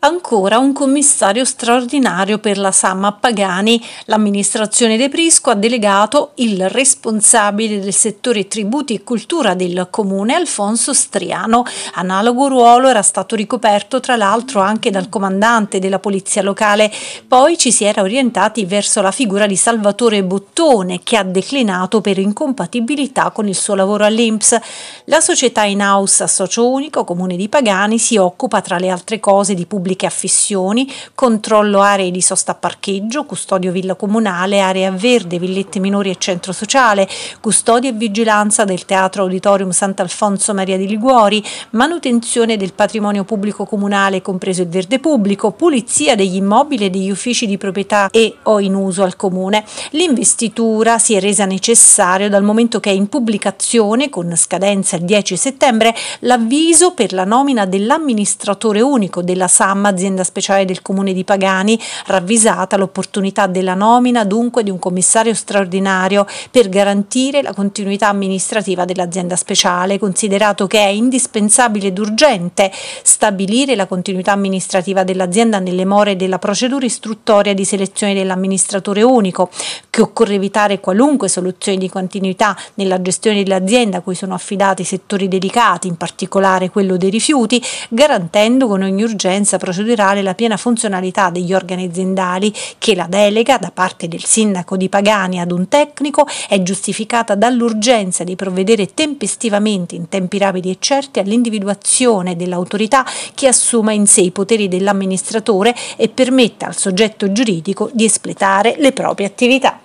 Ancora un commissario straordinario per la Samma Pagani. L'amministrazione De Prisco ha delegato il responsabile del settore tributi e cultura del comune Alfonso Striano. Analogo ruolo era stato ricoperto tra l'altro anche dal comandante della polizia locale. Poi ci si era orientati verso la figura di Salvatore Bottone che ha declinato per incompatibilità con il suo lavoro all'Inps. La società in house a socio unico, comune di Pagani, si occupa tra le altre cose di pubblicità pubbliche affissioni, controllo aree di sosta parcheggio, custodio villa comunale, area verde, villette minori e centro sociale, custodia e vigilanza del teatro auditorium Sant'Alfonso Maria di Liguori, manutenzione del patrimonio pubblico comunale compreso il verde pubblico, pulizia degli immobili e degli uffici di proprietà e o in uso al comune. L'investitura si è resa necessaria dal momento che è in pubblicazione con scadenza il 10 settembre l'avviso per la nomina dell'amministratore unico della SAM Fiamma, azienda speciale del comune di Pagani, ravvisata l'opportunità della nomina dunque di un commissario straordinario per garantire la continuità amministrativa dell'azienda speciale, considerato che è indispensabile ed urgente stabilire la continuità amministrativa dell'azienda nelle more della procedura istruttoria di selezione dell'amministratore unico, che occorre evitare qualunque soluzione di continuità nella gestione dell'azienda a cui sono affidati settori delicati, in particolare quello dei rifiuti, garantendo con ogni urgenza procedurale la piena funzionalità degli organi aziendali che la delega da parte del sindaco di Pagani ad un tecnico è giustificata dall'urgenza di provvedere tempestivamente in tempi rapidi e certi all'individuazione dell'autorità che assuma in sé i poteri dell'amministratore e permetta al soggetto giuridico di espletare le proprie attività.